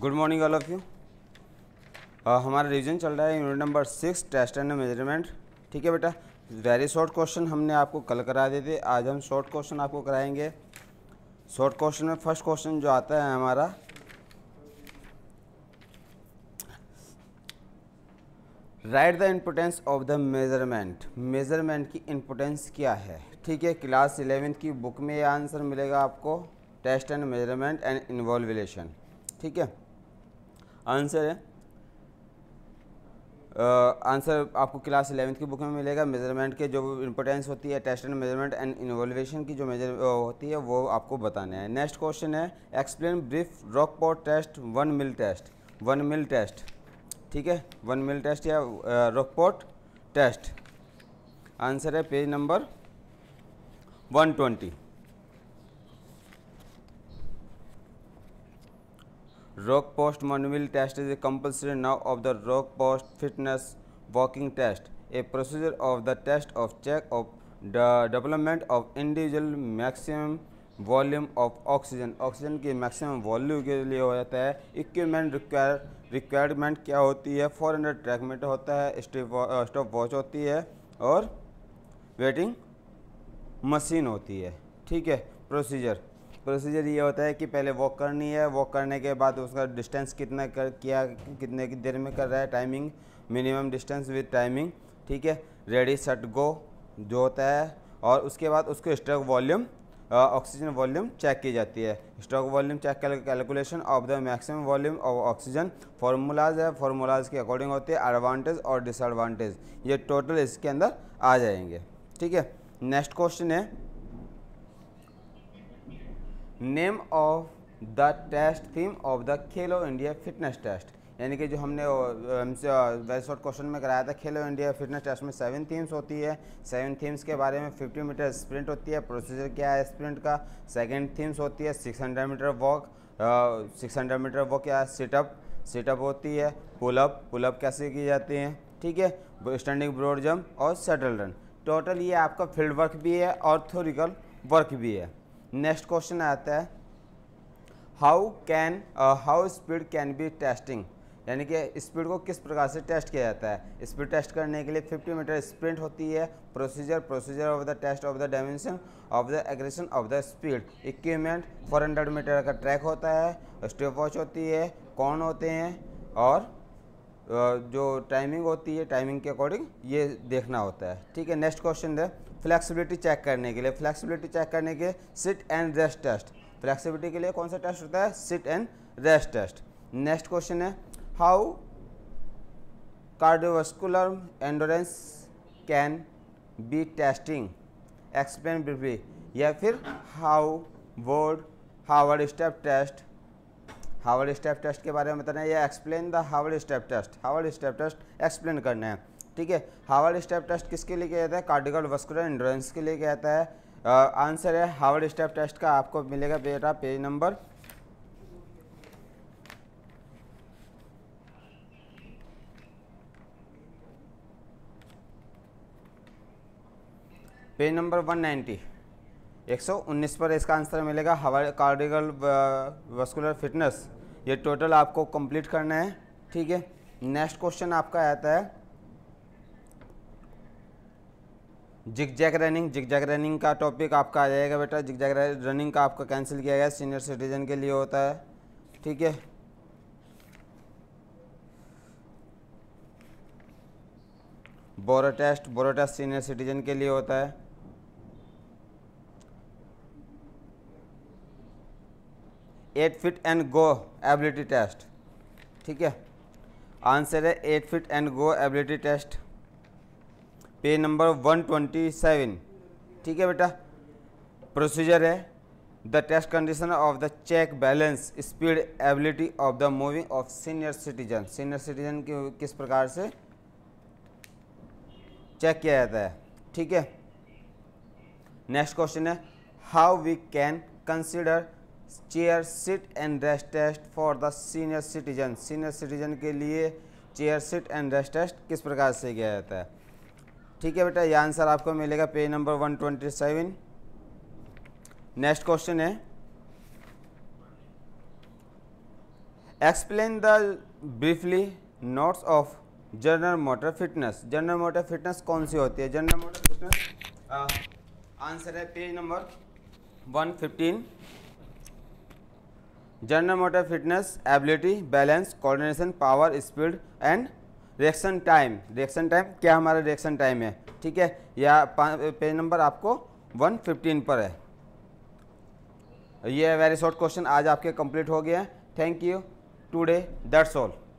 good morning all of you हमारा revision चल रहा है unit number six test and measurement ठीक है बेटा वेरी शॉर्ट क्वेश्चन हमने आपको कल करा दिए थे आज हम शॉर्ट क्वेश्चन आपको कराएंगे शॉर्ट क्वेश्चन में फर्स्ट क्वेश्चन जो आता है हमारा right the importance of the measurement measurement की इम्पोर्टेंस क्या है ठीक है क्लास इलेवेंथ की बुक में ये आंसर मिलेगा आपको test and measurement and evaluation ठीक है आंसर है आंसर uh, आपको क्लास इलेवंथ की बुक में मिलेगा मेजरमेंट के जो इंपोर्टेंस होती है test and measurement and evaluation की जो मेजर होती है वो आपको बताना है नेक्स्ट क्वेश्चन है explain brief Rockport test one mile test one mile test ठीक है वन मिल टेस्ट या रॉक पॉट टेस्ट आंसर है page number one twenty Rockport one mile test is a compulsory now of the Rockport fitness walking test a procedure of the test of check of the development of individual maximum volume of oxygen oxygen की maximum volume के लिए हो जाता है equipment require requirement क्या होती है four hundred track metre होता है स्टॉप वॉच होती है और वेटिंग मशीन होती है ठीक है प्रोसीजर प्रोसीजर ये होता है कि पहले वॉक करनी है वॉक करने के बाद उसका डिस्टेंस कितना कर किया कितने की देर में कर रहा है timing minimum distance with timing ठीक है रेडी सट गो जो होता है और उसके बाद उसको stroke volume oxygen volume check की जाती है स्ट्रोक वॉल्यूम चेक कर calculation of the maximum volume of oxygen formulas है फार्मूलाज के अकॉर्डिंग होते हैं एडवांटेज और डिसएडवांटेज ये टोटल इसके अंदर आ जाएंगे ठीक है नेक्स्ट क्वेश्चन है name of the test theme of the Khelo India fitness test यानी कि जो हमने वेरी शॉर्ट क्वेश्चन में कराया था खेलो इंडिया फिटनेस टेस्ट में सेवन थीम्स होती है सेवन थीम्स के बारे में 50 मीटर स्प्रिंट होती है प्रोसीजर क्या है स्प्रिंट का सेकंड थीम्स होती है 600 metre walk six hundred metre walk क्या है सिटअप सिटअप होती है पुलअप पुलअप कैसे की जाती है ठीक है स्टैंडिंग ब्रोड जम्प और शटल रन टोटल ये आपका फील्ड वर्क भी है और थोरिकल वर्क भी है नेक्स्ट क्वेश्चन आता है how can how speed can be testing यानी कि स्पीड को किस प्रकार से टेस्ट किया जाता है स्पीड टेस्ट करने के लिए 50 मीटर स्प्रिंट होती है procedure procedure of the test of the dimension of the aggression of the speed equipment 400 metre का ट्रैक होता है स्टेप वॉच होती है कौन होते हैं और uh, जो टाइमिंग होती है टाइमिंग के अकॉर्डिंग ये देखना होता है ठीक है नेक्स्ट क्वेश्चन है फ्लैक्सीबिलिटी चेक करने के लिए फ्लैक्सीबिलिटी चेक करने के sit and rest test flexibility के लिए कौन सा टेस्ट होता है sit and rest test next question है how cardiovascular endurance can be testing explain briefly या फिर Harvard Harvard step test Harvard step test के बारे में बताना है या explain the Harvard step test Harvard step test explain करना है ठीक है हावर्ड स्टेप टेस्ट किसके लिए किया जाता है कार्डिकल वस्कुलर इंड्रेंस के लिए किया जाता है आंसर है हार्वर्ड स्टेप टेस्ट का आपको मिलेगा बेटा पेज नंबर पेज नंबर 190 119 पर इसका आंसर मिलेगा हवाई कार्डिकल वस्कुलर फिटनेस ये टोटल आपको कंप्लीट करना है ठीक है नेक्स्ट क्वेश्चन आपका आता है zig zag running zig zag running का टॉपिक आपका आ जाएगा बेटा जिग जैक रनिंग का आपका कैंसिल किया गया सीनियर सिटीजन के लिए होता है ठीक है Barrow test Barrow test senior citizen के लिए होता है eight fit and go ability test ठीक है आंसर है eight fit and go ability test page number 127 ठीक है बेटा प्रोसीजर है the test condition of the check balance speed ability of the moving of senior citizen senior citizen की किस प्रकार से चेक किया जाता है ठीक है नेक्स्ट क्वेश्चन है how we can consider chair seat and rest test for the senior citizen senior citizen के लिए chair seat and rest test किस प्रकार से किया जाता है ठीक है बेटा ये आंसर आपको मिलेगा पेज नंबर 127 नेक्स्ट क्वेश्चन है explain the briefly notes of general motor fitness general motor fitness कौन सी होती है जनरल मोटर फिटनेस आंसर है page number 115 general motor fitness ability balance coordination power speed and reaction time reaction time क्या हमारा reaction time है ठीक है या पेज नंबर आपको 115 पर है ये वेरी शॉर्ट क्वेश्चन आज आपके कंप्लीट हो गया है thank you today that's all